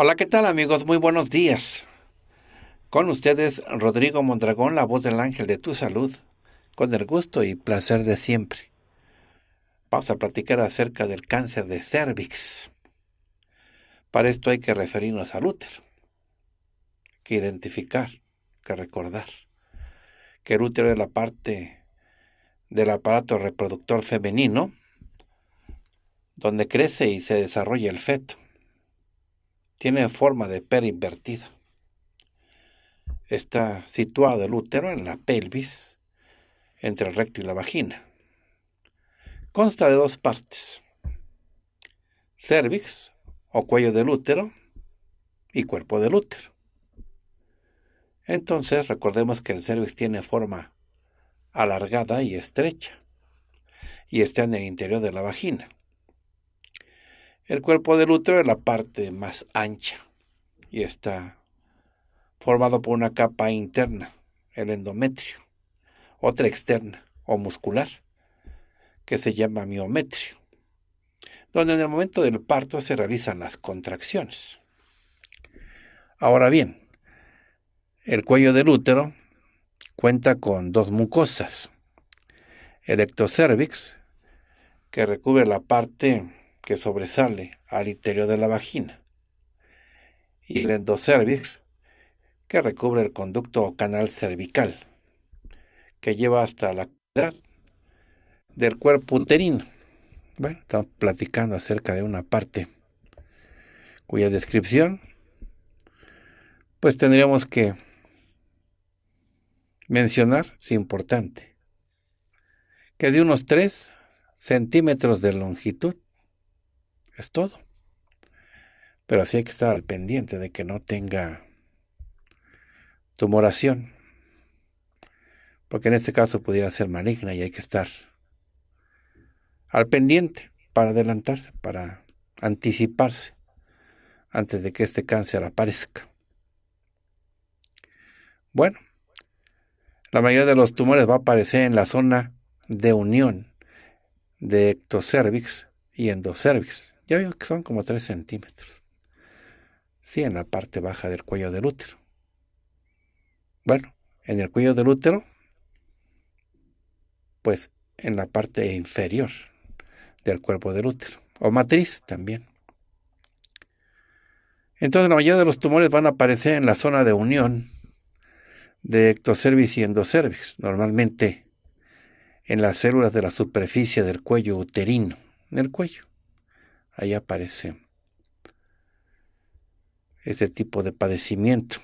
Hola, ¿qué tal amigos? Muy buenos días. Con ustedes Rodrigo Mondragón, la voz del ángel de tu salud, con el gusto y placer de siempre. Vamos a platicar acerca del cáncer de cervix. Para esto hay que referirnos al útero, que identificar, que recordar, que el útero es la parte del aparato reproductor femenino donde crece y se desarrolla el feto tiene forma de pera invertida. Está situado el útero en la pelvis, entre el recto y la vagina. Consta de dos partes, cervix o cuello del útero y cuerpo del útero. Entonces recordemos que el cervix tiene forma alargada y estrecha y está en el interior de la vagina. El cuerpo del útero es la parte más ancha y está formado por una capa interna, el endometrio, otra externa o muscular, que se llama miometrio, donde en el momento del parto se realizan las contracciones. Ahora bien, el cuello del útero cuenta con dos mucosas, el ectocervix, que recubre la parte que sobresale al interior de la vagina y el endocervix que recubre el conducto o canal cervical que lleva hasta la cavidad del cuerpo uterino. Bueno, estamos platicando acerca de una parte cuya descripción pues tendríamos que mencionar, si importante, que de unos 3 centímetros de longitud es todo. Pero así hay que estar al pendiente de que no tenga tumoración. Porque en este caso pudiera ser maligna y hay que estar al pendiente para adelantarse, para anticiparse antes de que este cáncer aparezca. Bueno, la mayoría de los tumores va a aparecer en la zona de unión de ectocervix y endocervix. Ya veo que son como 3 centímetros. Sí, en la parte baja del cuello del útero. Bueno, en el cuello del útero, pues en la parte inferior del cuerpo del útero, o matriz también. Entonces la mayoría de los tumores van a aparecer en la zona de unión de ectocervix y endocervix, normalmente en las células de la superficie del cuello uterino, en el cuello ahí aparece ese tipo de padecimiento.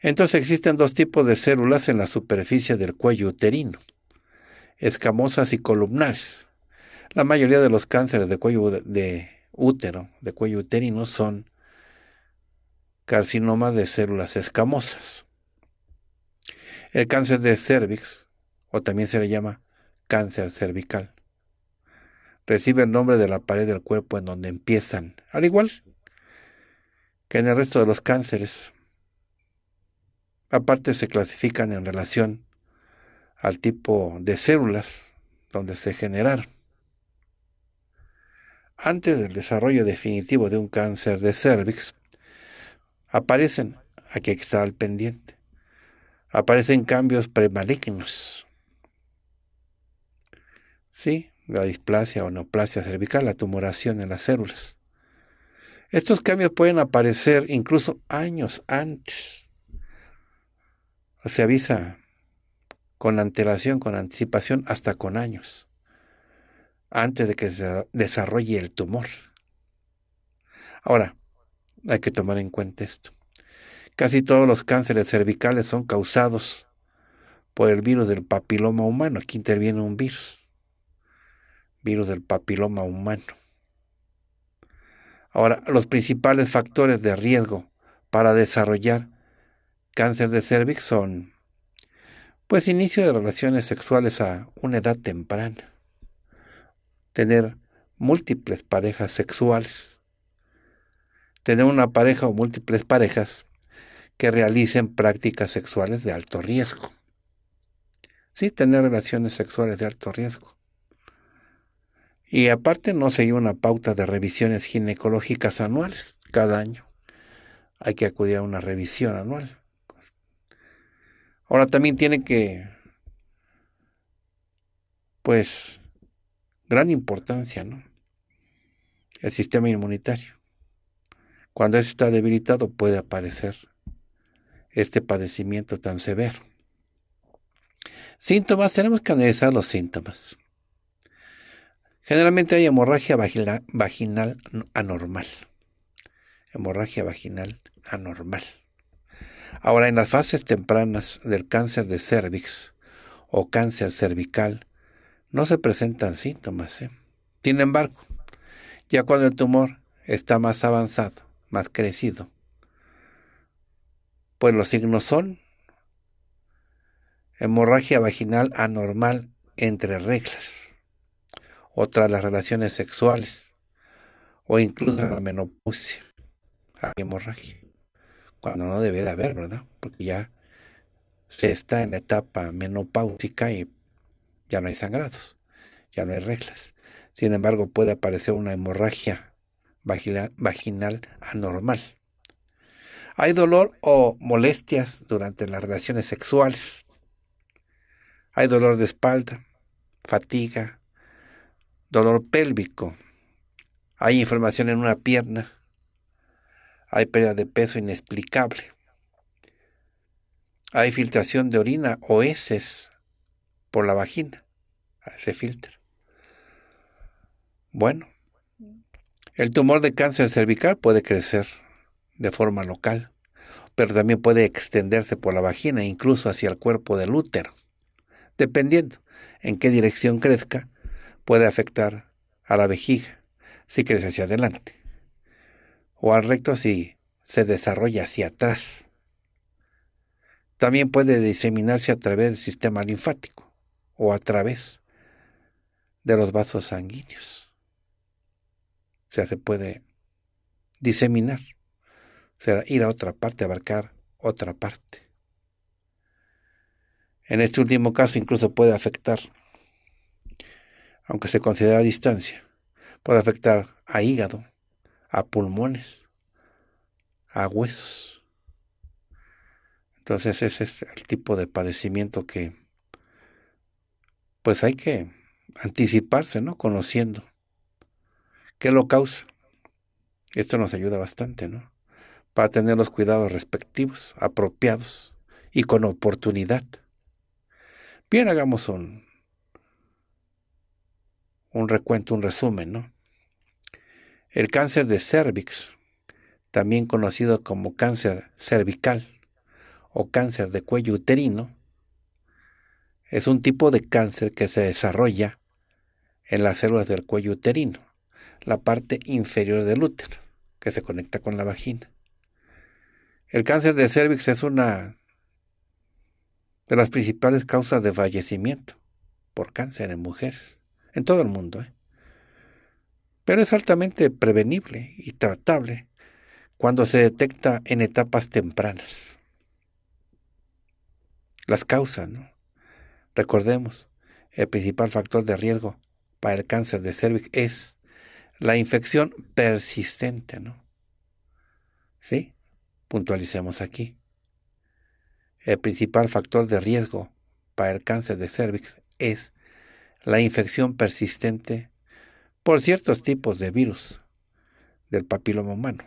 Entonces existen dos tipos de células en la superficie del cuello uterino, escamosas y columnares. La mayoría de los cánceres de cuello de útero, de cuello uterino, son carcinomas de células escamosas. El cáncer de cervix, o también se le llama cáncer cervical, recibe el nombre de la pared del cuerpo en donde empiezan, al igual que en el resto de los cánceres. Aparte se clasifican en relación al tipo de células donde se generaron. Antes del desarrollo definitivo de un cáncer de cervix, aparecen, aquí está al pendiente, aparecen cambios premalignos. Sí, la displasia o neoplasia cervical, la tumoración en las células. Estos cambios pueden aparecer incluso años antes. Se avisa con antelación, con anticipación, hasta con años, antes de que se desarrolle el tumor. Ahora, hay que tomar en cuenta esto. Casi todos los cánceres cervicales son causados por el virus del papiloma humano. Aquí interviene un virus virus del papiloma humano. Ahora, los principales factores de riesgo para desarrollar cáncer de cervix son, pues, inicio de relaciones sexuales a una edad temprana, tener múltiples parejas sexuales, tener una pareja o múltiples parejas que realicen prácticas sexuales de alto riesgo. Sí, tener relaciones sexuales de alto riesgo. Y aparte no se lleva una pauta de revisiones ginecológicas anuales cada año. Hay que acudir a una revisión anual. Ahora también tiene que, pues, gran importancia, ¿no? El sistema inmunitario. Cuando ese está debilitado puede aparecer este padecimiento tan severo. Síntomas, tenemos que analizar los síntomas. Generalmente hay hemorragia vaginal anormal. Hemorragia vaginal anormal. Ahora, en las fases tempranas del cáncer de cervix o cáncer cervical, no se presentan síntomas. ¿eh? Sin embargo, ya cuando el tumor está más avanzado, más crecido, pues los signos son hemorragia vaginal anormal entre reglas otras las relaciones sexuales, o incluso la menopausia, hay hemorragia, cuando no debe de haber, ¿verdad? Porque ya se está en la etapa menopáusica y ya no hay sangrados, ya no hay reglas. Sin embargo, puede aparecer una hemorragia vaginal anormal. Hay dolor o molestias durante las relaciones sexuales. Hay dolor de espalda, fatiga, dolor pélvico, hay inflamación en una pierna, hay pérdida de peso inexplicable, hay filtración de orina o heces por la vagina, se filtra. Bueno, el tumor de cáncer cervical puede crecer de forma local, pero también puede extenderse por la vagina, incluso hacia el cuerpo del útero, dependiendo en qué dirección crezca puede afectar a la vejiga si crece hacia adelante, o al recto si se desarrolla hacia atrás. También puede diseminarse a través del sistema linfático o a través de los vasos sanguíneos. O sea, se puede diseminar, o sea, ir a otra parte, abarcar otra parte. En este último caso incluso puede afectar aunque se considera a distancia, puede afectar a hígado, a pulmones, a huesos. Entonces ese es el tipo de padecimiento que pues hay que anticiparse, ¿no? Conociendo. ¿Qué lo causa? Esto nos ayuda bastante, ¿no? Para tener los cuidados respectivos, apropiados y con oportunidad. Bien, hagamos un un recuento, un resumen, ¿no? El cáncer de cervix, también conocido como cáncer cervical o cáncer de cuello uterino, es un tipo de cáncer que se desarrolla en las células del cuello uterino, la parte inferior del útero, que se conecta con la vagina. El cáncer de cervix es una de las principales causas de fallecimiento por cáncer en mujeres en todo el mundo. ¿eh? Pero es altamente prevenible y tratable cuando se detecta en etapas tempranas. Las causas, ¿no? Recordemos, el principal factor de riesgo para el cáncer de cervix es la infección persistente, ¿no? ¿Sí? Puntualicemos aquí. El principal factor de riesgo para el cáncer de cervix es la infección persistente por ciertos tipos de virus del papiloma humano,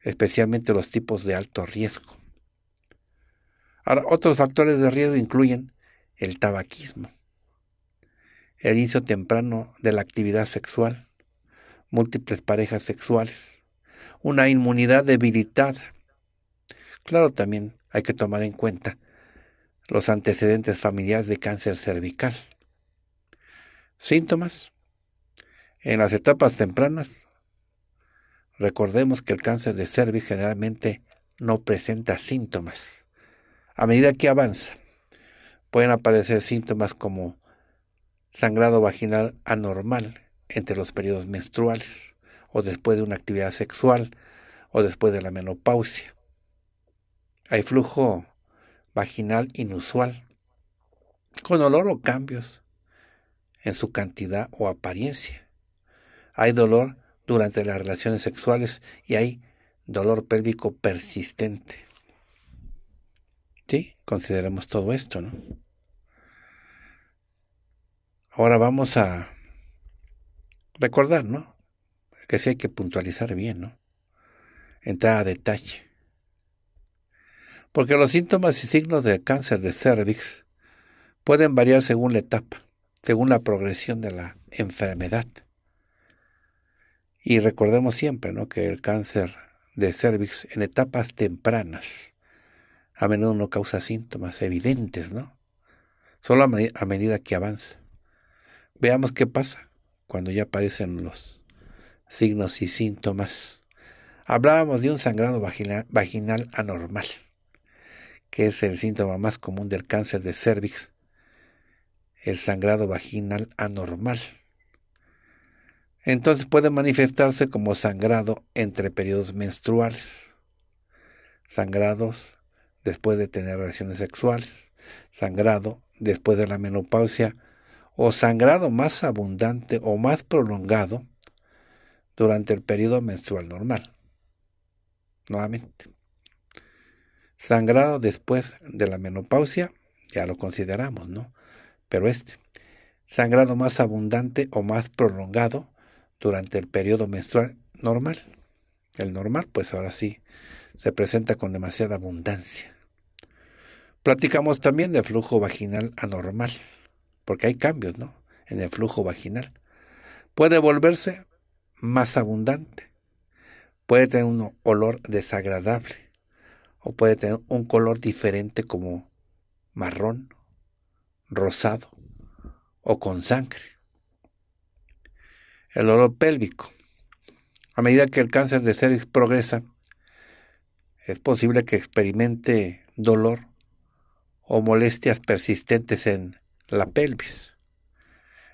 especialmente los tipos de alto riesgo. otros factores de riesgo incluyen el tabaquismo, el inicio temprano de la actividad sexual, múltiples parejas sexuales, una inmunidad debilitada. Claro, también hay que tomar en cuenta los antecedentes familiares de cáncer cervical Síntomas. En las etapas tempranas, recordemos que el cáncer de cervix generalmente no presenta síntomas. A medida que avanza, pueden aparecer síntomas como sangrado vaginal anormal entre los periodos menstruales o después de una actividad sexual o después de la menopausia. Hay flujo vaginal inusual, con olor o cambios en su cantidad o apariencia. Hay dolor durante las relaciones sexuales y hay dolor pélvico persistente. ¿Sí? Consideremos todo esto, ¿no? Ahora vamos a recordar, ¿no? Que sí hay que puntualizar bien, ¿no? Entrar a detalle. Porque los síntomas y signos de cáncer de cervix pueden variar según la etapa según la progresión de la enfermedad. Y recordemos siempre que el cáncer de cervix en etapas tempranas a menudo no causa síntomas evidentes, ¿no? Solo a, medida que avanza. Veamos qué pasa cuando ya aparecen los signos y síntomas. Hablábamos de un sangrado vaginal anormal, que es el síntoma más común del cáncer de cervix el sangrado vaginal anormal. Entonces puede manifestarse como sangrado entre periodos menstruales, sangrados después de tener relaciones sexuales, sangrado después de la menopausia o sangrado más abundante o más prolongado durante el periodo menstrual normal. Nuevamente. Sangrado después de la menopausia, ya lo consideramos, ¿no? pero este, sangrado más abundante o más prolongado durante el periodo menstrual normal. El normal, pues ahora sí, se presenta con demasiada abundancia. Platicamos también de flujo vaginal anormal, porque hay cambios, ¿no? En el flujo vaginal. Puede volverse más abundante, puede tener un olor desagradable, o puede tener un color diferente como marrón rosado o con sangre. El olor pélvico. A medida que el cáncer de cervix progresa, es posible que experimente dolor o molestias persistentes en la pelvis.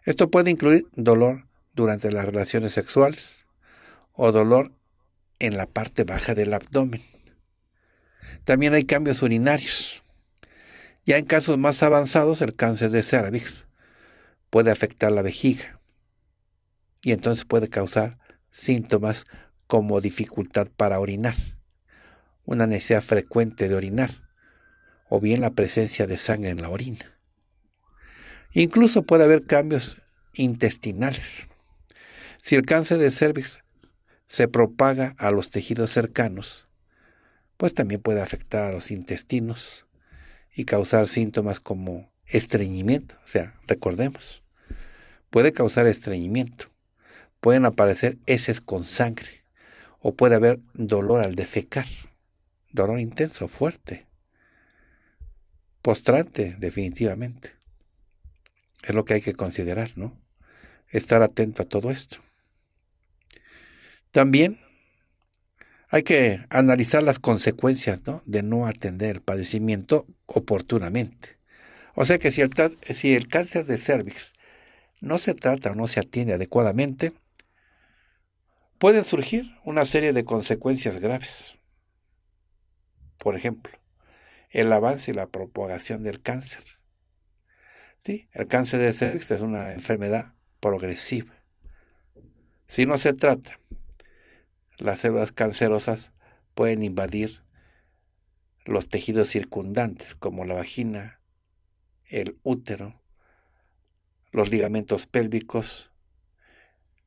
Esto puede incluir dolor durante las relaciones sexuales o dolor en la parte baja del abdomen. También hay cambios urinarios, ya en casos más avanzados, el cáncer de cervix puede afectar la vejiga y entonces puede causar síntomas como dificultad para orinar, una necesidad frecuente de orinar o bien la presencia de sangre en la orina. Incluso puede haber cambios intestinales. Si el cáncer de cervix se propaga a los tejidos cercanos, pues también puede afectar a los intestinos y causar síntomas como estreñimiento. O sea, recordemos, puede causar estreñimiento, pueden aparecer heces con sangre o puede haber dolor al defecar, dolor intenso, fuerte, postrante definitivamente. Es lo que hay que considerar, ¿no? Estar atento a todo esto. También hay que analizar las consecuencias de no atender el padecimiento oportunamente. O sea que si el, cáncer de cervix no se trata o no se atiende adecuadamente, pueden surgir una serie de consecuencias graves. Por ejemplo, el avance y la propagación del cáncer. ¿Sí? El cáncer de cervix es una enfermedad progresiva. Si no se trata las células cancerosas pueden invadir los tejidos circundantes, como la vagina, el útero, los ligamentos pélvicos,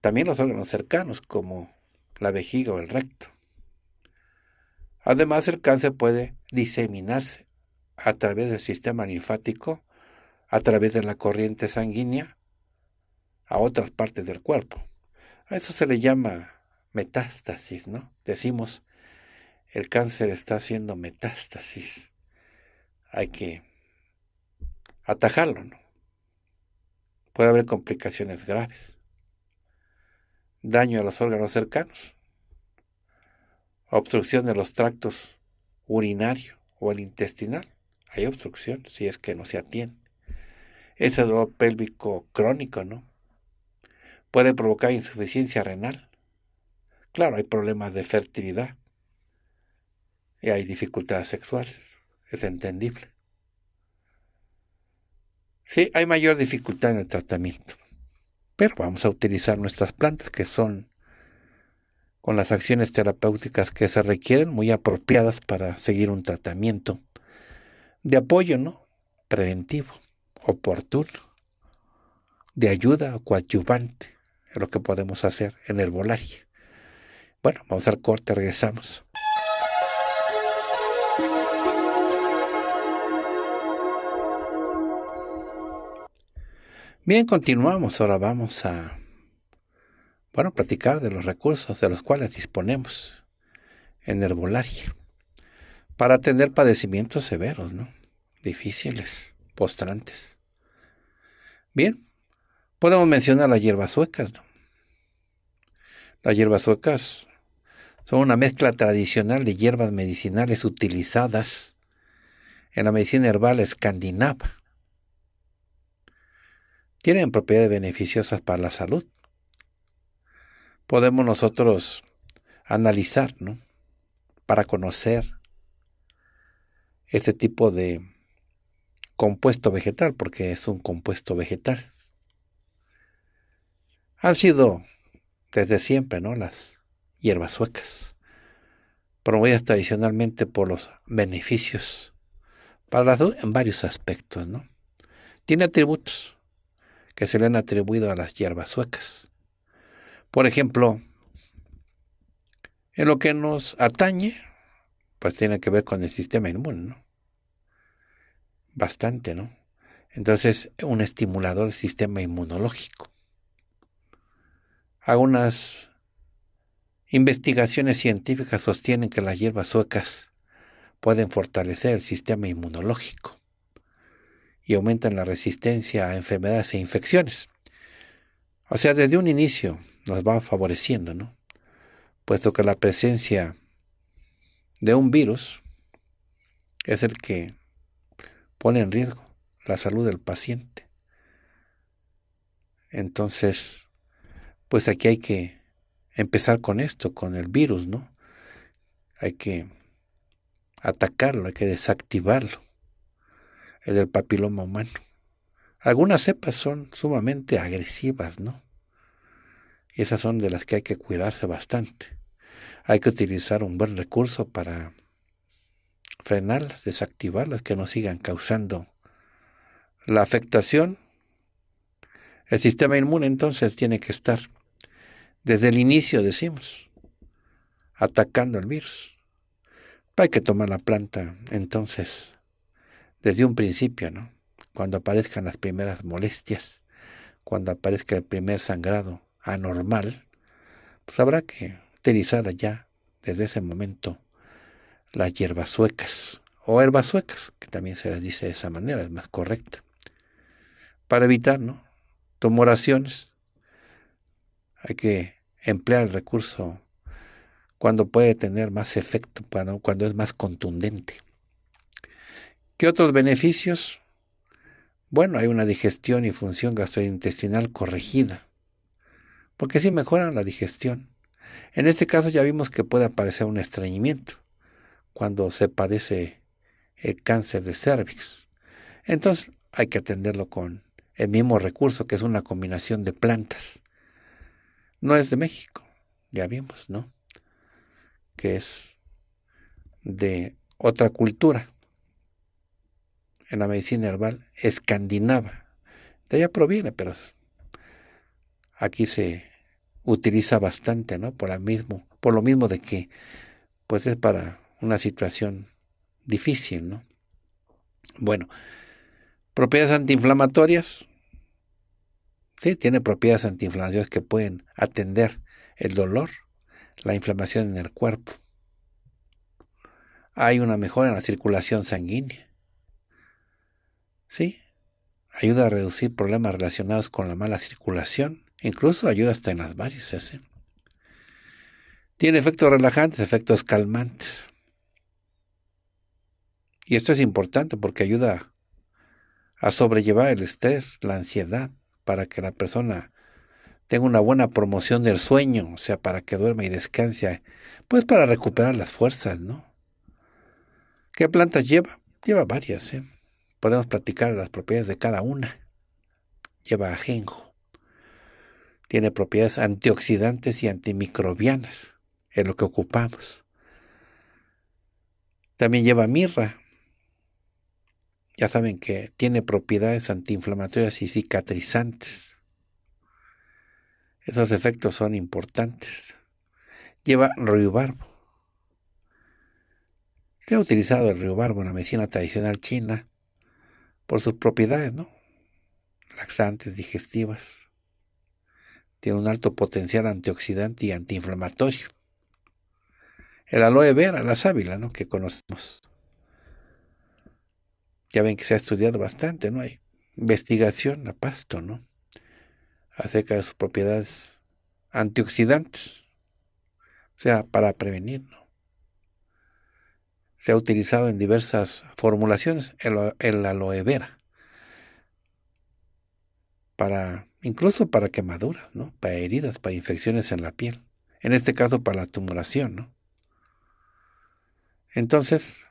también los órganos cercanos, como la vejiga o el recto. Además, el cáncer puede diseminarse a través del sistema linfático, a través de la corriente sanguínea, a otras partes del cuerpo. A eso se le llama metástasis, ¿no? Decimos, el cáncer está haciendo metástasis. Hay que atajarlo, ¿no? Puede haber complicaciones graves. Daño a los órganos cercanos. Obstrucción de los tractos urinario o el intestinal. Hay obstrucción si es que no se atiende. Ese dolor pélvico crónico, ¿no? Puede provocar insuficiencia renal Claro, hay problemas de fertilidad y hay dificultades sexuales, es entendible. Sí, hay mayor dificultad en el tratamiento, pero vamos a utilizar nuestras plantas que son con las acciones terapéuticas que se requieren, muy apropiadas para seguir un tratamiento de apoyo, ¿no? Preventivo, oportuno, de ayuda o coadyuvante, es lo que podemos hacer en el herbolaria. Bueno, vamos al corte, regresamos. Bien, continuamos. Ahora vamos a, bueno, platicar de los recursos de los cuales disponemos en herbolaria para atender padecimientos severos, ¿no? Difíciles, postrantes. Bien, podemos mencionar las hierbas suecas, ¿no? Las hierbas suecas son una mezcla tradicional de hierbas medicinales utilizadas en la medicina herbal escandinava. Tienen propiedades beneficiosas para la salud. Podemos nosotros analizar, ¿no? Para conocer este tipo de compuesto vegetal, porque es un compuesto vegetal. Han sido desde siempre, ¿no? Las hierbas suecas, promovidas tradicionalmente por los beneficios para en varios aspectos. ¿no? Tiene atributos que se le han atribuido a las hierbas suecas. Por ejemplo, en lo que nos atañe, pues tiene que ver con el sistema inmune, ¿no? Bastante, ¿no? Entonces, un estimulador del sistema inmunológico. Algunas Investigaciones científicas sostienen que las hierbas suecas pueden fortalecer el sistema inmunológico y aumentan la resistencia a enfermedades e infecciones. O sea, desde un inicio nos va favoreciendo, ¿no? Puesto que la presencia de un virus es el que pone en riesgo la salud del paciente. Entonces, pues aquí hay que empezar con esto, con el virus, ¿no? Hay que atacarlo, hay que desactivarlo. El del papiloma humano. Algunas cepas son sumamente agresivas, ¿no? Y esas son de las que hay que cuidarse bastante. Hay que utilizar un buen recurso para frenarlas, desactivarlas, que no sigan causando la afectación. El sistema inmune entonces tiene que estar desde el inicio decimos, atacando el virus. Hay que tomar la planta entonces, desde un principio, ¿no? Cuando aparezcan las primeras molestias, cuando aparezca el primer sangrado anormal, pues habrá que utilizar ya desde ese momento las hierbas suecas o herbas suecas, que también se les dice de esa manera, es más correcta, para evitar, ¿no? oraciones, Hay que emplear el recurso cuando puede tener más efecto, cuando, es más contundente. ¿Qué otros beneficios? Bueno, hay una digestión y función gastrointestinal corregida, porque sí mejoran la digestión. En este caso ya vimos que puede aparecer un estreñimiento cuando se padece el cáncer de cervix. Entonces hay que atenderlo con el mismo recurso que es una combinación de plantas no es de México, ya vimos, ¿no? Que es de otra cultura, en la medicina herbal escandinava. De allá proviene, pero aquí se utiliza bastante, ¿no? Por, mismo, por lo mismo de que, pues es para una situación difícil, ¿no? Bueno, propiedades antiinflamatorias, Sí, tiene propiedades antiinflamatorias que pueden atender el dolor, la inflamación en el cuerpo. Hay una mejora en la circulación sanguínea. Sí, ayuda a reducir problemas relacionados con la mala circulación, incluso ayuda hasta en las varices. ¿eh? Tiene efectos relajantes, efectos calmantes. Y esto es importante porque ayuda a sobrellevar el estrés, la ansiedad, para que la persona tenga una buena promoción del sueño, o sea, para que duerma y descanse, pues para recuperar las fuerzas, ¿no? ¿Qué plantas lleva? Lleva varias, ¿eh? Podemos platicar las propiedades de cada una. Lleva ajenjo. Tiene propiedades antioxidantes y antimicrobianas, es lo que ocupamos. También lleva mirra, ya saben que tiene propiedades antiinflamatorias y cicatrizantes. Esos efectos son importantes. Lleva barbo. Se ha utilizado el Barbo en la medicina tradicional china por sus propiedades, ¿no? Laxantes, digestivas. Tiene un alto potencial antioxidante y antiinflamatorio. El aloe vera, la sábila, ¿no? Que conocemos. Ya ven que se ha estudiado bastante, ¿no? Hay investigación a pasto, ¿no? Acerca de sus propiedades antioxidantes. O sea, para prevenir, ¿no? Se ha utilizado en diversas formulaciones el, aloe vera. Para, incluso para quemaduras, ¿no? Para heridas, para infecciones en la piel. En este caso, para la tumulación, ¿no? Entonces,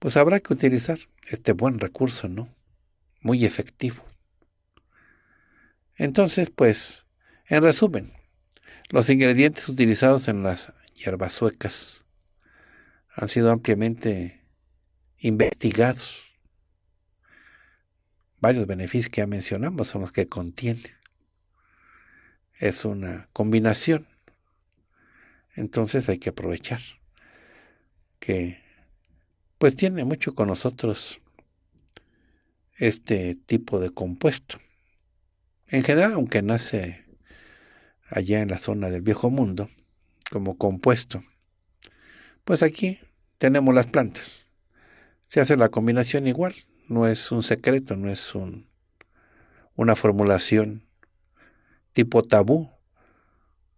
pues habrá que utilizar este buen recurso, ¿no? Muy efectivo. Entonces, pues, en resumen, los ingredientes utilizados en las hierbas suecas han sido ampliamente investigados. Varios beneficios que ya mencionamos son los que contiene. Es una combinación. Entonces hay que aprovechar que pues tiene mucho con nosotros este tipo de compuesto. En general, aunque nace allá en la zona del viejo mundo como compuesto, pues aquí tenemos las plantas. Se hace la combinación igual, no es un secreto, no es un, una formulación tipo tabú,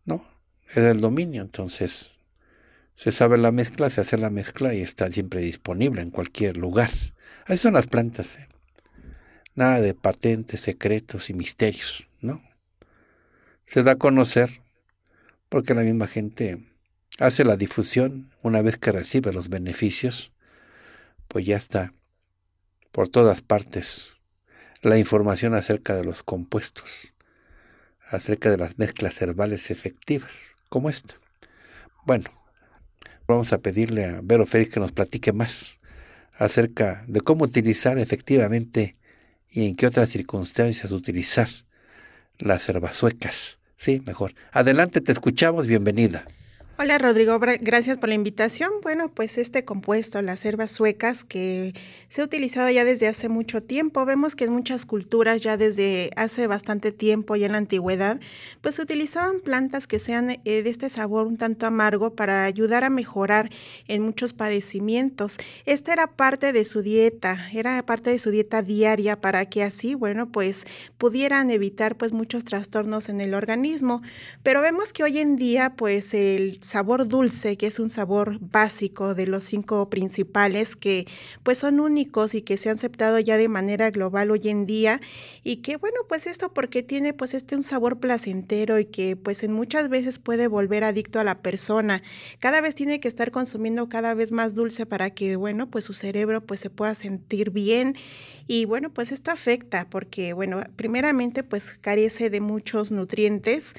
¿no? Es el dominio, entonces se sabe la mezcla, se hace la mezcla y está siempre disponible en cualquier lugar. Así son las plantas. ¿eh? Nada de patentes, secretos y misterios, ¿no? Se da a conocer porque la misma gente hace la difusión una vez que recibe los beneficios, pues ya está por todas partes la información acerca de los compuestos, acerca de las mezclas herbales efectivas, como esta. Bueno, Vamos a pedirle a Vero Félix que nos platique más acerca de cómo utilizar efectivamente y en qué otras circunstancias utilizar las herbazuecas. Sí, mejor. Adelante, te escuchamos, bienvenida. Hola Rodrigo, gracias por la invitación. Bueno, pues este compuesto, las hierbas suecas, que se ha utilizado ya desde hace mucho tiempo, vemos que en muchas culturas ya desde hace bastante tiempo, ya en la antigüedad, pues se utilizaban plantas que sean eh, de este sabor un tanto amargo para ayudar a mejorar en muchos padecimientos. Esta era parte de su dieta, era parte de su dieta diaria para que así, bueno, pues pudieran evitar pues muchos trastornos en el organismo. Pero vemos que hoy en día pues el sabor dulce, que es un sabor básico de los cinco principales que pues son únicos y que se han aceptado ya de manera global hoy en día y que bueno, pues esto porque tiene pues este un sabor placentero y que pues en muchas veces puede volver adicto a la persona. Cada vez tiene que estar consumiendo cada vez más dulce para que bueno, pues su cerebro pues se pueda sentir bien y bueno, pues esto afecta porque bueno, primeramente pues carece de muchos nutrientes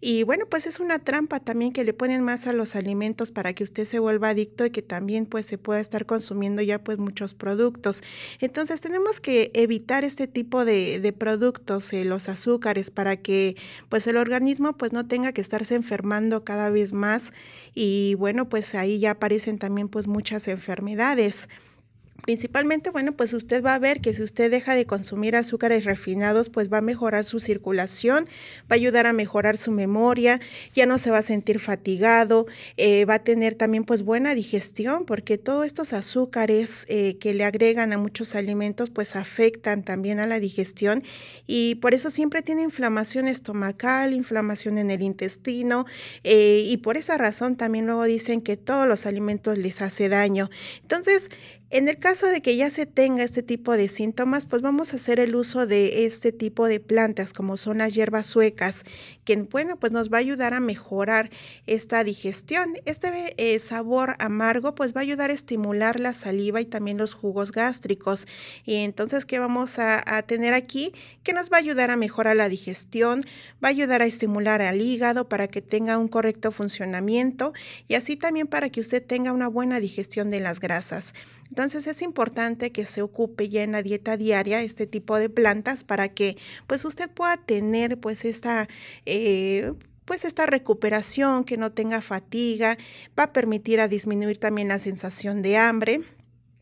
y bueno, pues es una trampa también que le ponen más a los alimentos para que usted se vuelva adicto y que también pues se pueda estar consumiendo ya pues muchos productos. Entonces tenemos que evitar este tipo de, productos, eh, los azúcares, para que pues el organismo pues no tenga que estarse enfermando cada vez más y bueno pues ahí ya aparecen también pues muchas enfermedades. Principalmente, bueno, pues usted va a ver que si usted deja de consumir azúcares refinados, pues va a mejorar su circulación, va a ayudar a mejorar su memoria, ya no se va a sentir fatigado, eh, va a tener también pues buena digestión, porque todos estos azúcares eh, que le agregan a muchos alimentos pues afectan también a la digestión y por eso siempre tiene inflamación estomacal, inflamación en el intestino eh, y por esa razón también luego dicen que todos los alimentos les hace daño. Entonces, en el caso de que ya se tenga este tipo de síntomas, pues vamos a hacer el uso de este tipo de plantas, como son las hierbas suecas, que bueno, pues nos va a ayudar a mejorar esta digestión. Este eh, sabor amargo, pues va a ayudar a estimular la saliva y también los jugos gástricos. Y entonces, ¿qué vamos a, a tener aquí? Que nos va a ayudar a mejorar la digestión, va a ayudar a estimular al hígado para que tenga un correcto funcionamiento y así también para que usted tenga una buena digestión de las grasas. Entonces es importante que se ocupe ya en la dieta diaria este tipo de plantas para que pues usted pueda tener pues esta... Eh, pues esta recuperación, que no tenga fatiga, va a permitir a disminuir también la sensación de hambre.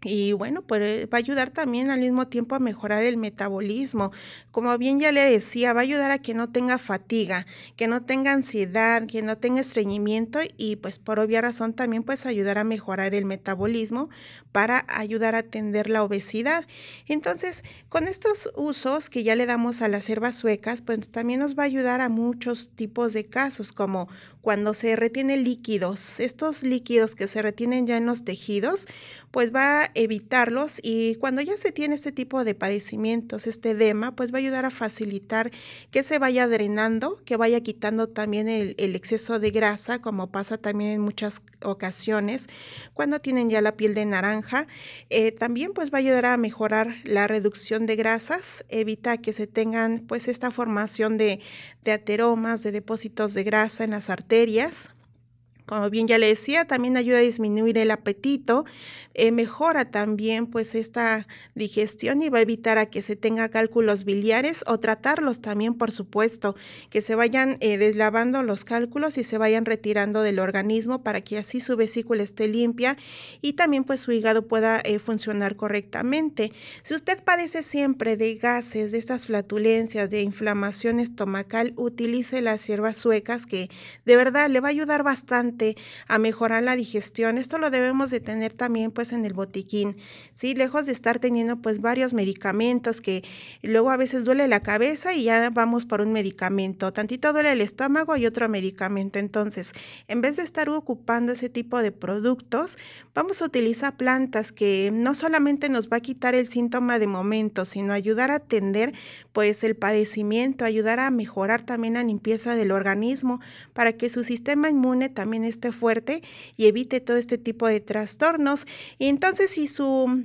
Y bueno, pues va a ayudar también al mismo tiempo a mejorar el metabolismo. Como bien ya le decía, va a ayudar a que no tenga fatiga, que no tenga ansiedad, que no tenga estreñimiento y pues por obvia razón también pues ayudar a mejorar el metabolismo para ayudar a atender la obesidad. Entonces, con estos usos que ya le damos a las hierbas suecas, pues también nos va a ayudar a muchos tipos de casos, como cuando se retienen líquidos. Estos líquidos que se retienen ya en los tejidos, pues va a evitarlos y cuando ya se tiene este tipo de padecimientos, este edema, pues va a ayudar a facilitar que se vaya drenando, que vaya quitando también el exceso de grasa, como pasa también en muchas ocasiones, cuando tienen ya la piel de naranja eh, también pues va a ayudar a mejorar la reducción de grasas, evita que se tengan pues esta formación de, de ateromas, de depósitos de grasa en las arterias. Como bien ya le decía, también ayuda a disminuir el apetito, eh, mejora también pues esta digestión y va a evitar a que se tenga cálculos biliares o tratarlos también, por supuesto, que se vayan eh, deslavando los cálculos y se vayan retirando del organismo para que así su vesícula esté limpia y también pues su hígado pueda eh, funcionar correctamente. Si usted padece siempre de gases, de estas flatulencias, de inflamación estomacal, utilice las hierbas suecas que de verdad le va a ayudar bastante a mejorar la digestión. Esto lo debemos de tener también pues en el botiquín, ¿sí? Lejos de estar teniendo pues varios medicamentos que luego a veces duele la cabeza y ya vamos por un medicamento, tantito duele el estómago y otro medicamento. Entonces, en vez de estar ocupando ese tipo de productos, vamos a utilizar plantas que no solamente nos va a quitar el síntoma de momento, sino ayudar a atender pues el padecimiento, ayudar a mejorar también la limpieza del organismo para que su sistema inmune también esté fuerte y evite todo este tipo de trastornos. Y entonces si su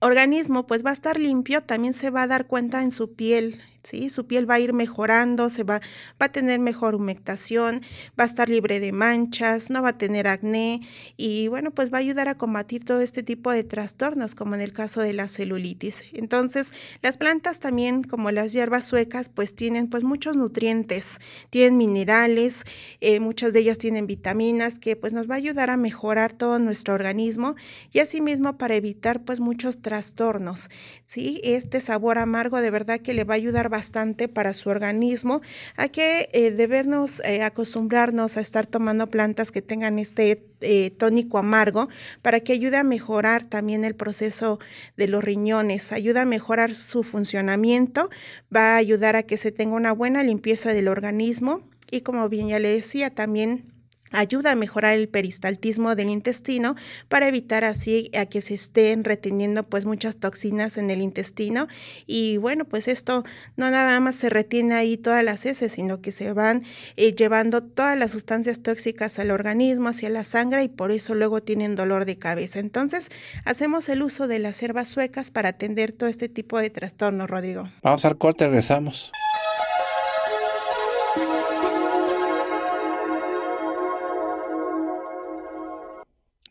organismo pues va a estar limpio, también se va a dar cuenta en su piel su piel va a ir mejorando, se va, a tener mejor humectación, va a estar libre de manchas, no va a tener acné y bueno, pues va a ayudar a combatir todo este tipo de trastornos como en el caso de la celulitis. Entonces, las plantas también, como las hierbas suecas, pues tienen pues muchos nutrientes, tienen minerales, eh, muchas de ellas tienen vitaminas que pues nos va a ayudar a mejorar todo nuestro organismo y asimismo para evitar pues muchos trastornos, ¿sí? Este sabor amargo de verdad que le va a ayudar bastante para su organismo. Hay que eh, debernos eh, acostumbrarnos a estar tomando plantas que tengan este eh, tónico amargo para que ayude a mejorar también el proceso de los riñones, ayuda a mejorar su funcionamiento, va a ayudar a que se tenga una buena limpieza del organismo y como bien ya le decía, también ayuda a mejorar el peristaltismo del intestino para evitar así a que se estén reteniendo pues muchas toxinas en el intestino y bueno pues esto no nada más se retiene ahí todas las heces sino que se van eh, llevando todas las sustancias tóxicas al organismo hacia la sangre y por eso luego tienen dolor de cabeza entonces hacemos el uso de las hierbas suecas para atender todo este tipo de trastornos Rodrigo vamos al corte regresamos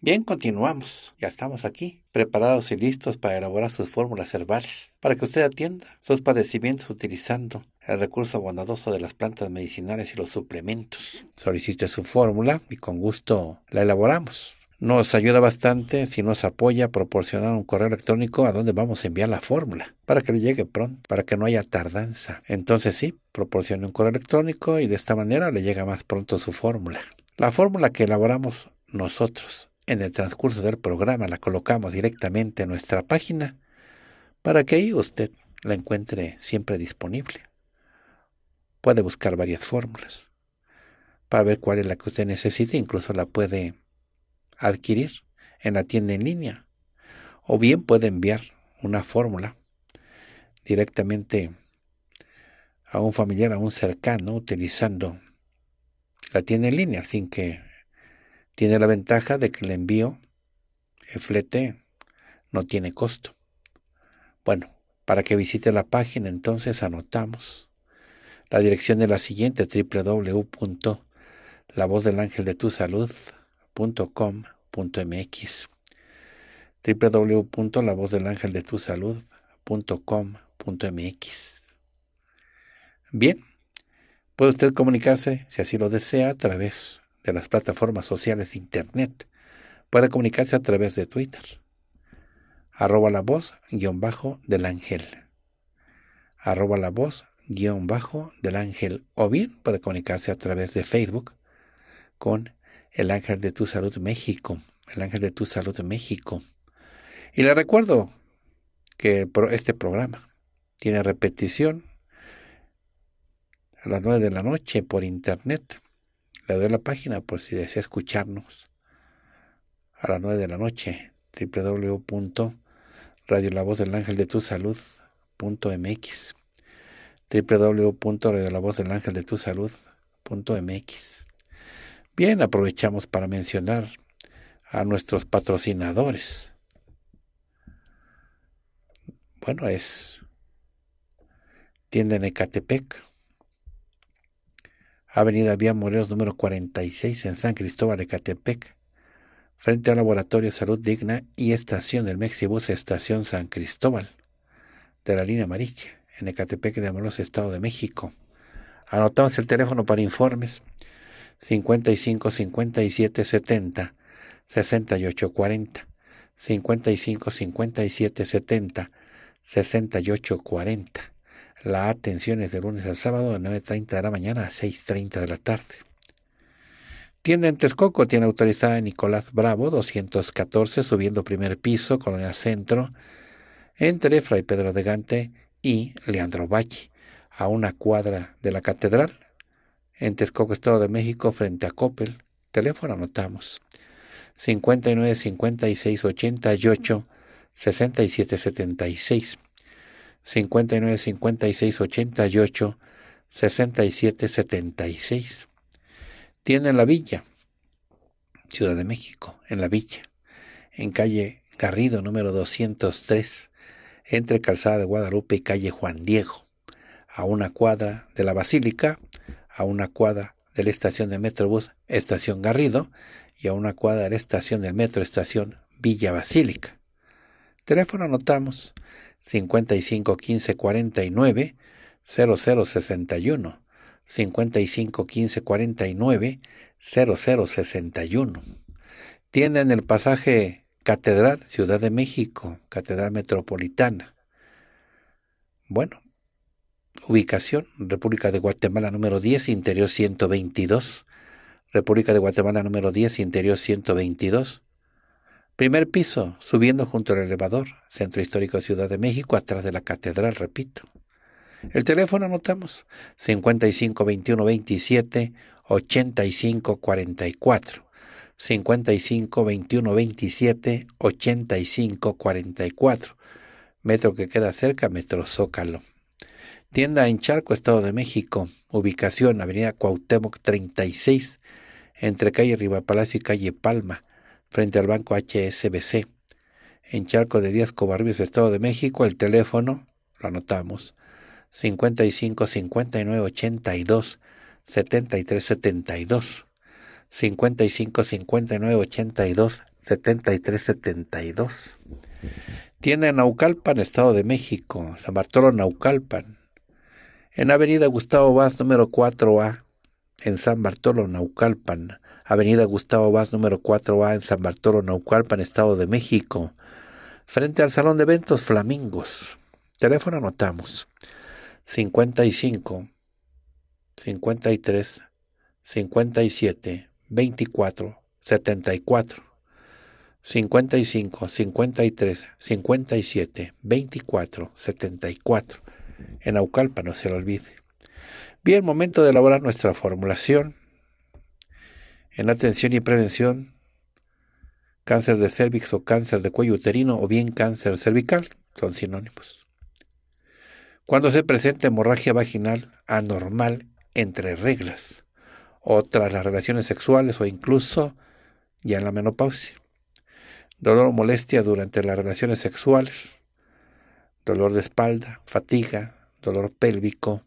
Bien, continuamos. Ya estamos aquí, preparados y listos para elaborar sus fórmulas herbales, para que usted atienda sus padecimientos utilizando el recurso bondadoso de las plantas medicinales y los suplementos. Solicite su fórmula y con gusto la elaboramos. Nos ayuda bastante si nos apoya a proporcionar un correo electrónico a donde vamos a enviar la fórmula para que le llegue pronto, para que no haya tardanza. Entonces sí, proporcione un correo electrónico y de esta manera le llega más pronto su fórmula. La fórmula que elaboramos nosotros en el transcurso del programa la colocamos directamente a nuestra página para que ahí usted la encuentre siempre disponible. Puede buscar varias fórmulas para ver cuál es la que usted necesita. incluso la puede adquirir en la tienda en línea o bien puede enviar una fórmula directamente a un familiar, a un cercano, utilizando la tienda en línea, sin que tiene la ventaja de que el envío, el flete, no tiene costo. Bueno, para que visite la página entonces anotamos. La dirección de la siguiente, www.lavozdelangeldetusalud.com.mx www.lavozdelangeldetusalud.com.mx Bien, puede usted comunicarse, si así lo desea, a través de las plataformas sociales de Internet. Puede comunicarse a través de Twitter. Arroba la voz guión bajo del ángel. Arroba la voz guión bajo del ángel. O bien puede comunicarse a través de Facebook con el ángel de tu salud México. El ángel de tu salud México. Y le recuerdo que este programa tiene repetición a las 9 de la noche por internet le doy la página por si desea escucharnos a las 9 de la noche, www.radiolavozdelangeldetusalud.mx www.radiolavozdelangeldetusalud.mx Bien, aprovechamos para mencionar a nuestros patrocinadores. Bueno, es Tienda en Avenida Vía Morelos número 46 en San Cristóbal Ecatepec, frente al Laboratorio Salud Digna y estación del Mexibus Estación San Cristóbal, de la línea amarilla, en Ecatepec de Morelos, Estado de México. Anotamos el teléfono para informes 55 57 70 68 40 55 57 70 68 40 la atención es de lunes al sábado de 9.30 de la mañana a 6.30 de la tarde. Tienda en Texcoco, tiene autorizada Nicolás Bravo, 214, subiendo primer piso, Colonia Centro, entre Fray Pedro de Gante y Leandro Valle, a una cuadra de la Catedral, en Texcoco, Estado de México, frente a Coppel. Teléfono anotamos. 59 56 88 67 76. 59 56 88 67 76. Tiene la villa, Ciudad de México, en la villa, en calle Garrido número 203, entre Calzada de Guadalupe y calle Juan Diego, a una cuadra de la Basílica, a una cuadra de la estación de Metrobús Estación Garrido y a una cuadra de la estación del Metro Estación Villa Basílica. Teléfono anotamos 55 15 49 0061 55 0061 tienda en el pasaje Catedral Ciudad de México Catedral Metropolitana bueno ubicación República de Guatemala número 10 interior 122 República de Guatemala número 10 interior 122 Primer piso, subiendo junto al elevador, Centro Histórico de Ciudad de México, atrás de la catedral, repito. El teléfono anotamos 55 21 27 85 44. 55 21 27 85 44. Metro que queda cerca, Metro Zócalo. Tienda en Charco, Estado de México. Ubicación, Avenida Cuauhtémoc 36, entre calle Riva Palacio y calle Palma frente al banco HSBC, en Charco de Díaz Cobarrios Estado de México. El teléfono, lo anotamos, 55 59 82 73 72. 55 59 82 73 72. tiene en Naucalpan, Estado de México, San Bartolo, Naucalpan. En Avenida Gustavo Vaz, número 4A, en San Bartolo, Naucalpan. Avenida Gustavo Vaz número 4A en San Bartolo, Naucalpan, Estado de México, frente al Salón de Eventos Flamingos. Teléfono anotamos 55 53 57 24 74 55 53 57 24 74 en Naucalpa, no se lo olvide. Bien, momento de elaborar nuestra formulación en atención y prevención, cáncer de cervix o cáncer de cuello uterino o bien cáncer cervical, son sinónimos. Cuando se presenta hemorragia vaginal anormal entre reglas, o tras las relaciones sexuales o incluso ya en la menopausia. Dolor o molestia durante las relaciones sexuales, dolor de espalda, fatiga, dolor pélvico,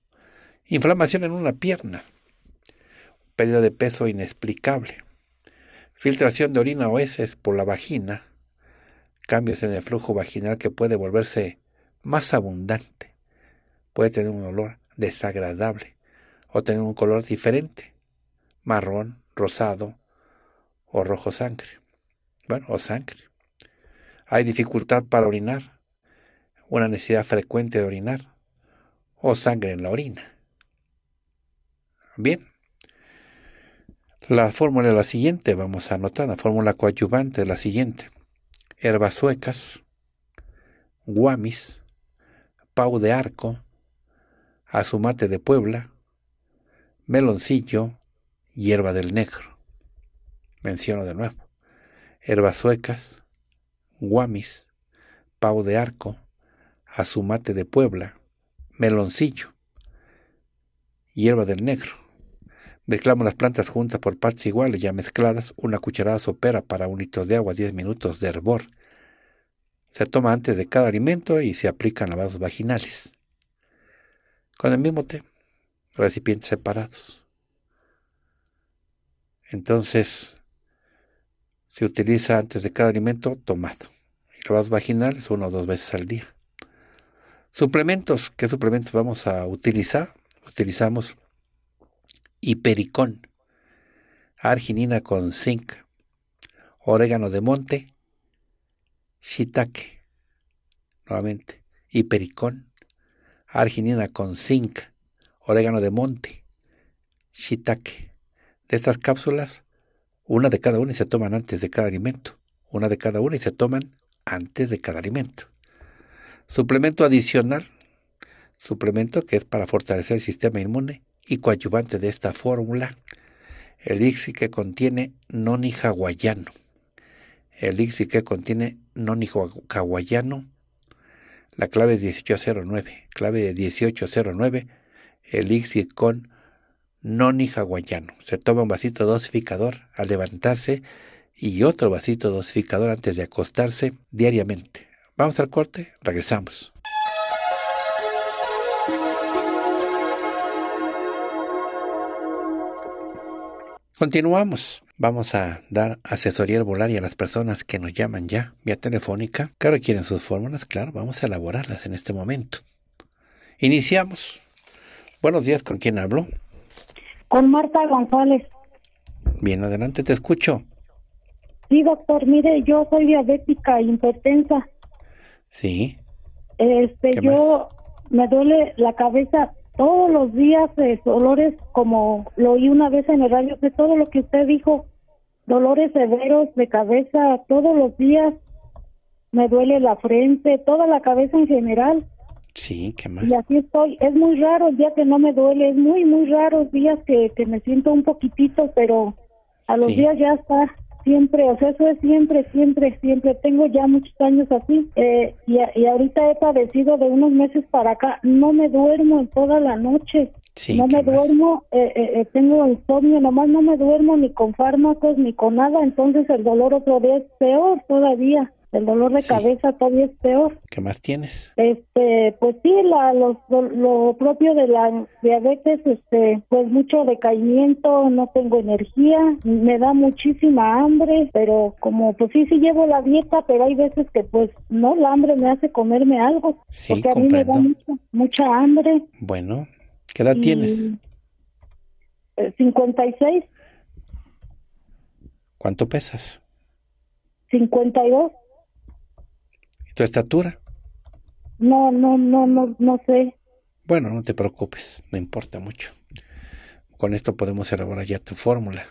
inflamación en una pierna, pérdida de peso inexplicable, filtración de orina o heces por la vagina, cambios en el flujo vaginal que puede volverse más abundante, puede tener un olor desagradable o tener un color diferente, marrón, rosado o rojo sangre, bueno, o sangre. Hay dificultad para orinar, una necesidad frecuente de orinar o sangre en la orina. Bien, la fórmula es la siguiente, vamos a anotar, la fórmula coadyuvante es la siguiente. Herbas suecas, guamis, pau de arco, azumate de Puebla, meloncillo, hierba del negro. Menciono de nuevo. Herbas suecas, guamis, pau de arco, azumate de Puebla, meloncillo, hierba del negro Mezclamos las plantas juntas por partes iguales, ya mezcladas, una cucharada sopera para un litro de agua, 10 minutos de hervor. Se toma antes de cada alimento y se aplican lavados vaginales. Con el mismo té, recipientes separados. Entonces, se utiliza antes de cada alimento tomado. Y lavados vaginales una o dos veces al día. Suplementos, ¿qué suplementos vamos a utilizar? Utilizamos y arginina con zinc, orégano de monte, shiitake, nuevamente, hipericón, arginina con zinc, orégano de monte, shiitake. De estas cápsulas, una de cada una y se toman antes de cada alimento, una de cada una y se toman antes de cada alimento. Suplemento adicional, suplemento que es para fortalecer el sistema inmune, y coadyuvante de esta fórmula, el que contiene noni hawaiano, el ICSI que contiene noni hawaiano, la clave es 1809, clave de 1809, el ixi con noni hawaiano. Se toma un vasito dosificador al levantarse y otro vasito dosificador antes de acostarse diariamente. Vamos al corte, regresamos. Continuamos. Vamos a dar asesoría herbolaria a las personas que nos llaman ya vía telefónica, que quieren sus fórmulas, claro, vamos a elaborarlas en este momento. Iniciamos. Buenos días, ¿con quién hablo? Con Marta González. Bien, adelante, te escucho. Sí, doctor, mire, yo soy diabética, hipertensa. Sí. Este, yo me duele la cabeza todos los días eh, dolores, como lo oí una vez en el radio, que todo lo que usted dijo, dolores severos de cabeza todos los días, me duele la frente, toda la cabeza en general. Sí, ¿qué más? Y así estoy. Es muy raro el día que no me duele, es muy, muy raro días que, que me siento un poquitito, pero a los días ya está siempre, o sea, eso es siempre, siempre, siempre. Tengo ya muchos años así eh, y, y, ahorita he padecido de unos meses para acá. No me duermo en toda la noche. no me duermo, eh, eh, eh, tengo insomnio, nomás no me duermo ni con fármacos ni con nada. Entonces el dolor otro día es peor todavía. El dolor de cabeza todavía es peor. ¿Qué más tienes? Este, pues sí, la, lo, lo propio de la diabetes, este, pues mucho decaimiento, no tengo energía, me da muchísima hambre, pero como pues sí, sí llevo la dieta, pero hay veces que pues no, la hambre me hace comerme algo, sí, porque a mí me da mucha, hambre. Bueno, ¿qué edad y, tienes? 56. Eh, ¿Cuánto pesas? 52. ¿Tu estatura? No, no, no, no, no sé. Bueno, no te preocupes, no importa mucho. Con esto podemos elaborar ya tu fórmula.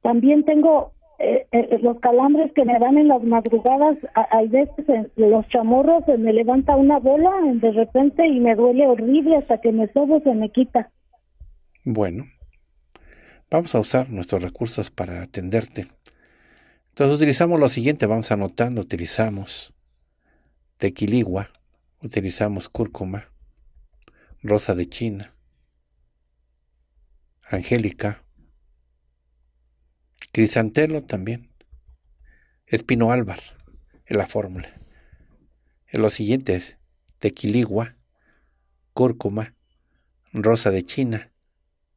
También tengo eh, eh, los calambres que me dan en las madrugadas, hay veces en los chamorros se me levanta una bola de repente y me duele horrible hasta que me sobo se me quita. Bueno, vamos a usar nuestros recursos para atenderte. Entonces utilizamos lo siguiente, vamos anotando, utilizamos tequiligua, utilizamos cúrcuma, rosa de China, angélica, crisantelo también, espino álvar, en la fórmula. En eh, los siguientes, tequiligua, cúrcuma, rosa de China,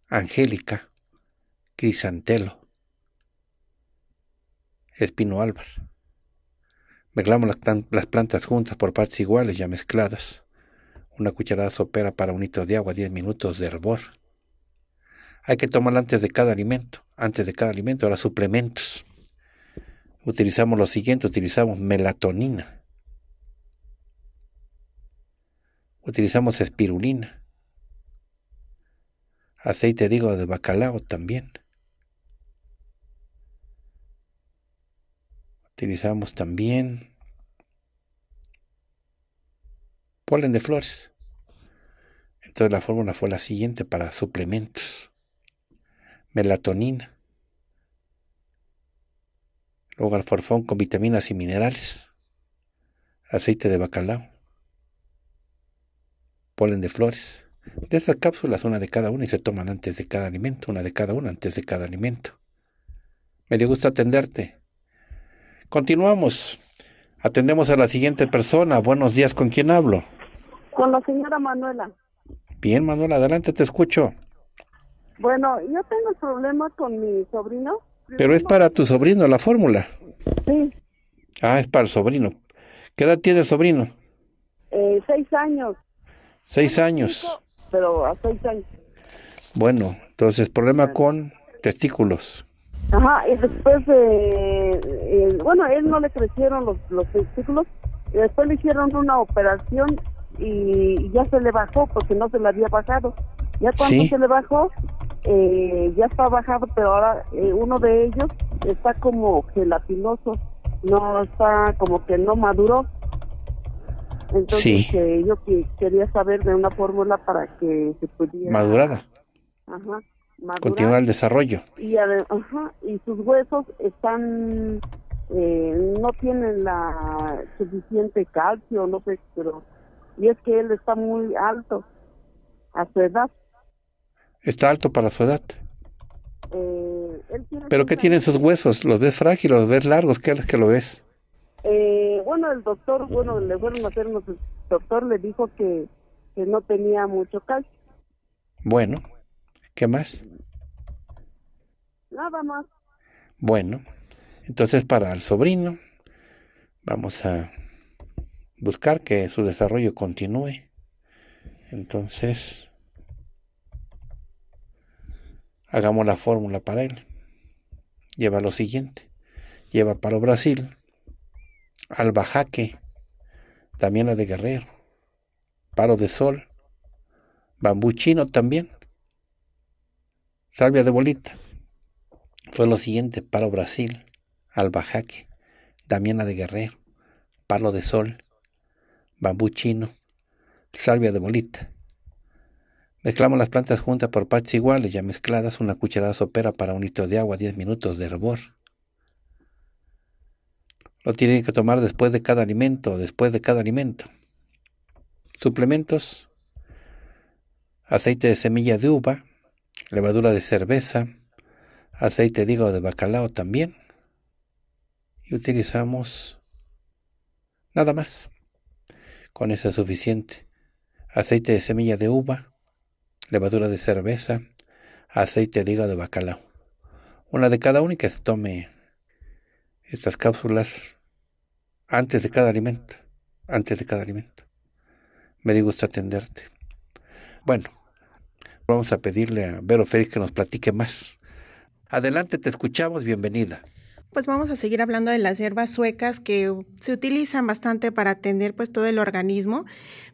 angélica, crisantelo, espino álvar. Mezclamos las, plantas juntas por partes iguales ya mezcladas. Una cucharada sopera para un litro de agua, 10 minutos de hervor. Hay que tomarla antes de cada alimento, antes de cada alimento, ahora suplementos. Utilizamos lo siguiente, utilizamos melatonina. Utilizamos espirulina. Aceite digo de bacalao también. Utilizamos también polen de flores. Entonces la fórmula fue la siguiente para suplementos. Melatonina. Luego alforfón con vitaminas y minerales. Aceite de bacalao. Polen de flores. De estas cápsulas, una de cada una y se toman antes de cada alimento, una de cada una antes de cada alimento. Me dio gusto atenderte. Continuamos. Atendemos a la siguiente persona. Buenos días, ¿con quién hablo? Con la señora Manuela. Bien, Manuela, adelante, te escucho. Bueno, yo tengo problemas con mi sobrino. Pero es para tu sobrino la fórmula. Sí. Ah, es para el sobrino. ¿Qué edad tiene el sobrino? Eh, seis años. Seis años. pero a seis años. Bueno, entonces problema con testículos. Ajá, y después, eh, eh bueno, él no le crecieron los, los testículos, y después le hicieron una operación y, ya se le bajó porque no se le había bajado. Ya cuando se le bajó, eh, ya está bajado, pero ahora eh, uno de ellos está como gelatinoso, no está como que no maduró. Entonces yo quería saber de una fórmula para que se pudiera... Madurada. Ajá. Continúa el desarrollo. Y, sus huesos están, eh, no tienen la suficiente calcio, no sé, pero... Y es que él está muy alto a su edad. Está alto para su edad. Eh, ¿Pero qué tienen sus huesos? ¿Los ves frágiles? ¿Los ves largos? ¿Qué es que lo ves? Eh, bueno, el doctor, bueno, le fueron a hacer el doctor le dijo que, que no tenía mucho calcio. Bueno, ¿Qué más? Nada más. Bueno, entonces para el sobrino vamos a buscar que su desarrollo continúe. Entonces, hagamos la fórmula para él. Lleva lo siguiente. Lleva para Brasil, Bajaque, también la de Guerrero, Paro de Sol, Bambú Chino también, salvia de bolita. Fue lo siguiente, palo Brasil, Albajaque, Damiana de Guerrero, Palo de Sol, Bambú Chino, Salvia de bolita. Mezclamos las plantas juntas por partes iguales, ya mezcladas, una cucharada sopera para un litro de agua, 10 minutos de hervor. Lo tienen que tomar después de cada alimento, después de cada alimento. Suplementos: aceite de semilla de uva, levadura de cerveza, aceite de hígado de bacalao también. Y utilizamos nada más. Con eso es suficiente. Aceite de semilla de uva, levadura de cerveza, aceite de hígado de bacalao. Una de cada una que se tome estas cápsulas antes de cada alimento. Antes de cada alimento. Me di gusto atenderte. Bueno, Vamos a pedirle a Vero Félix que nos platique más. Adelante, te escuchamos, bienvenida. Pues vamos a seguir hablando de las hierbas suecas que se utilizan bastante para atender pues todo el organismo.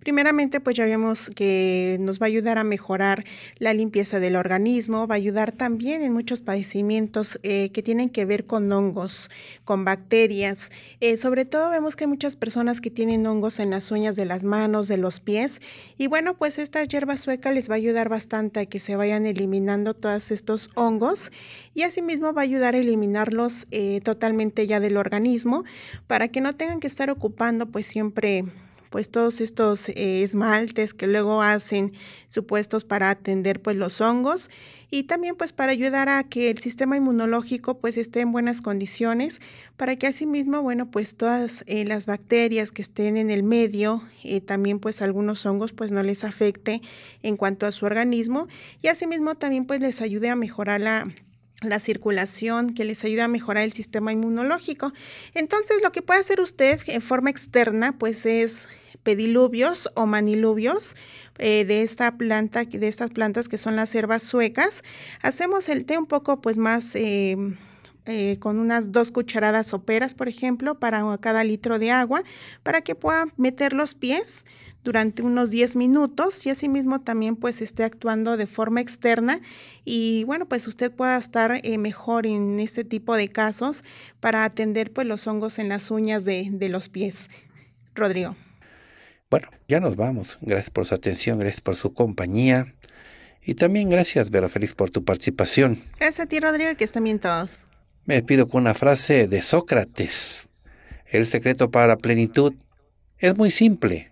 Primeramente pues ya vemos que nos va a ayudar a mejorar la limpieza del organismo, va a ayudar también en muchos padecimientos eh, que tienen que ver con hongos, con bacterias. Eh, sobre todo vemos que hay muchas personas que tienen hongos en las uñas de las manos, de los pies y bueno pues estas hierbas suecas les va a ayudar bastante a que se vayan eliminando todos estos hongos y asimismo va a ayudar a eliminarlos. Eh, eh, totalmente ya del organismo para que no tengan que estar ocupando pues siempre pues todos estos eh, esmaltes que luego hacen supuestos para atender pues los hongos y también pues para ayudar a que el sistema inmunológico pues esté en buenas condiciones para que asimismo bueno pues todas eh, las bacterias que estén en el medio eh, también pues algunos hongos pues no les afecte en cuanto a su organismo y asimismo también pues les ayude a mejorar la la circulación, que les ayuda a mejorar el sistema inmunológico. Entonces, lo que puede hacer usted en forma externa, pues es pediluvios o maniluvios eh, de esta planta, de estas plantas que son las hierbas suecas. Hacemos el té un poco pues más... Eh, eh, con unas dos cucharadas soperas, por ejemplo, para cada litro de agua, para que pueda meter los pies durante unos 10 minutos y asimismo también pues esté actuando de forma externa y bueno pues usted pueda estar eh, mejor en este tipo de casos para atender pues los hongos en las uñas de, de los pies. Rodrigo. Bueno, ya nos vamos. Gracias por su atención, gracias por su compañía. Y también gracias, Vera Félix, por tu participación. Gracias a ti, Rodrigo, y que estén bien todos. Me despido con una frase de Sócrates. El secreto para la plenitud es muy simple